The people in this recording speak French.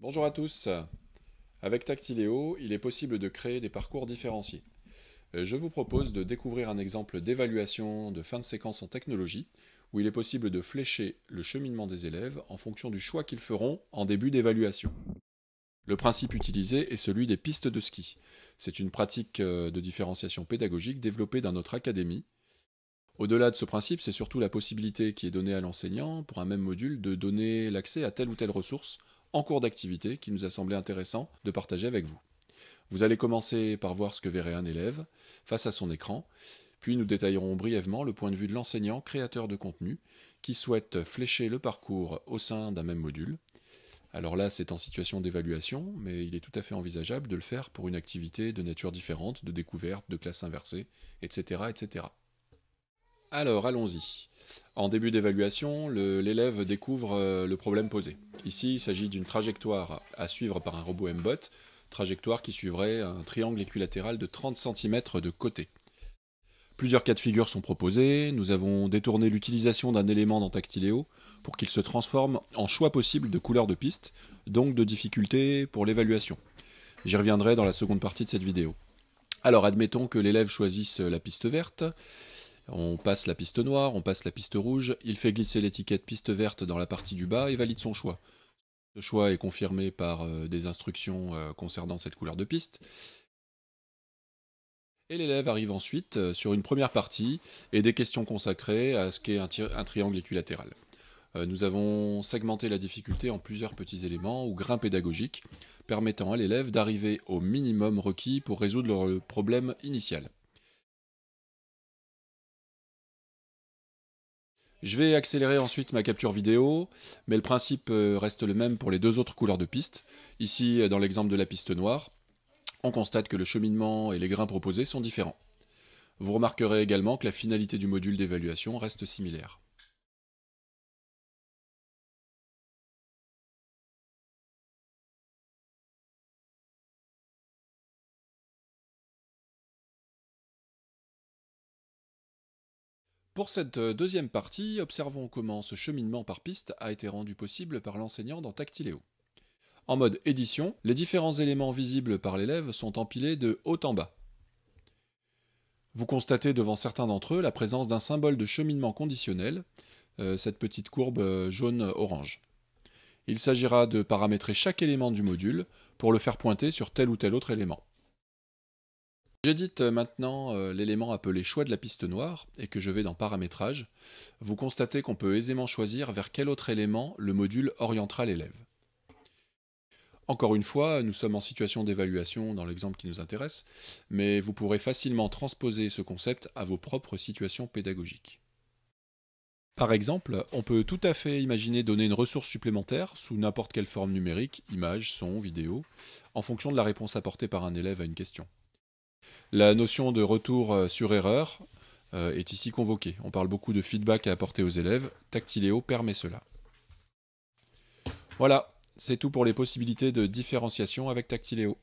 Bonjour à tous. Avec Tactileo, il est possible de créer des parcours différenciés. Euh, je vous propose de découvrir un exemple d'évaluation de fin de séquence en technologie, où il est possible de flécher le cheminement des élèves en fonction du choix qu'ils feront en début d'évaluation. Le principe utilisé est celui des pistes de ski. C'est une pratique euh, de différenciation pédagogique développée dans notre académie. Au-delà de ce principe, c'est surtout la possibilité qui est donnée à l'enseignant, pour un même module, de donner l'accès à telle ou telle ressource en cours d'activité qui nous a semblé intéressant de partager avec vous. Vous allez commencer par voir ce que verrait un élève face à son écran, puis nous détaillerons brièvement le point de vue de l'enseignant créateur de contenu qui souhaite flécher le parcours au sein d'un même module. Alors là, c'est en situation d'évaluation, mais il est tout à fait envisageable de le faire pour une activité de nature différente, de découverte, de classe inversée, etc. etc. Alors, allons-y. En début d'évaluation, l'élève découvre euh, le problème posé. Ici, il s'agit d'une trajectoire à suivre par un robot M-Bot, trajectoire qui suivrait un triangle équilatéral de 30 cm de côté. Plusieurs cas de figure sont proposés, nous avons détourné l'utilisation d'un élément dans Tactileo pour qu'il se transforme en choix possible de couleur de piste, donc de difficulté pour l'évaluation. J'y reviendrai dans la seconde partie de cette vidéo. Alors admettons que l'élève choisisse la piste verte, on passe la piste noire, on passe la piste rouge, il fait glisser l'étiquette piste verte dans la partie du bas et valide son choix. Ce choix est confirmé par euh, des instructions euh, concernant cette couleur de piste. Et l'élève arrive ensuite euh, sur une première partie et des questions consacrées à ce qu'est un, un, triangle équilatéral. Nous avons segmenté la difficulté en plusieurs petits éléments ou grains pédagogiques, permettant à l'élève d'arriver au minimum requis pour résoudre le problème initial. Je vais accélérer ensuite ma capture vidéo, mais le principe euh, reste le même pour les deux autres couleurs de piste. Ici, euh, dans l'exemple de la piste noire, on constate que le cheminement et les grains proposés sont différents. Vous remarquerez également que la finalité du module d'évaluation reste similaire. Pour cette euh, deuxième partie, observons comment ce cheminement par piste a été rendu possible par l'enseignant dans Tactileo. En mode édition, les différents éléments visibles par l'élève sont empilés de haut en bas. Vous constatez devant certains d'entre eux la présence d'un symbole de cheminement conditionnel, euh, cette petite courbe euh, jaune-orange. Il s'agira de paramétrer chaque élément du module pour le faire pointer sur tel ou tel autre élément j'édite euh, maintenant euh, l'élément appelé choix de la piste noire et que je vais dans paramétrage, vous constatez qu'on peut aisément choisir vers quel autre élément le module orientera l'élève. Encore une fois, nous sommes en situation d'évaluation dans l'exemple qui nous intéresse, mais vous pourrez facilement transposer ce concept à vos propres situations pédagogiques. Par exemple, on peut tout à fait imaginer donner une ressource supplémentaire sous n'importe quelle forme numérique, image, son, vidéo, en fonction de la réponse apportée par un élève à une question. La notion de retour euh, sur erreur euh, est ici convoquée. On parle beaucoup de feedback à apporter aux élèves. Tactileo permet cela. Voilà, c'est tout pour les possibilités de différenciation avec Tactileo.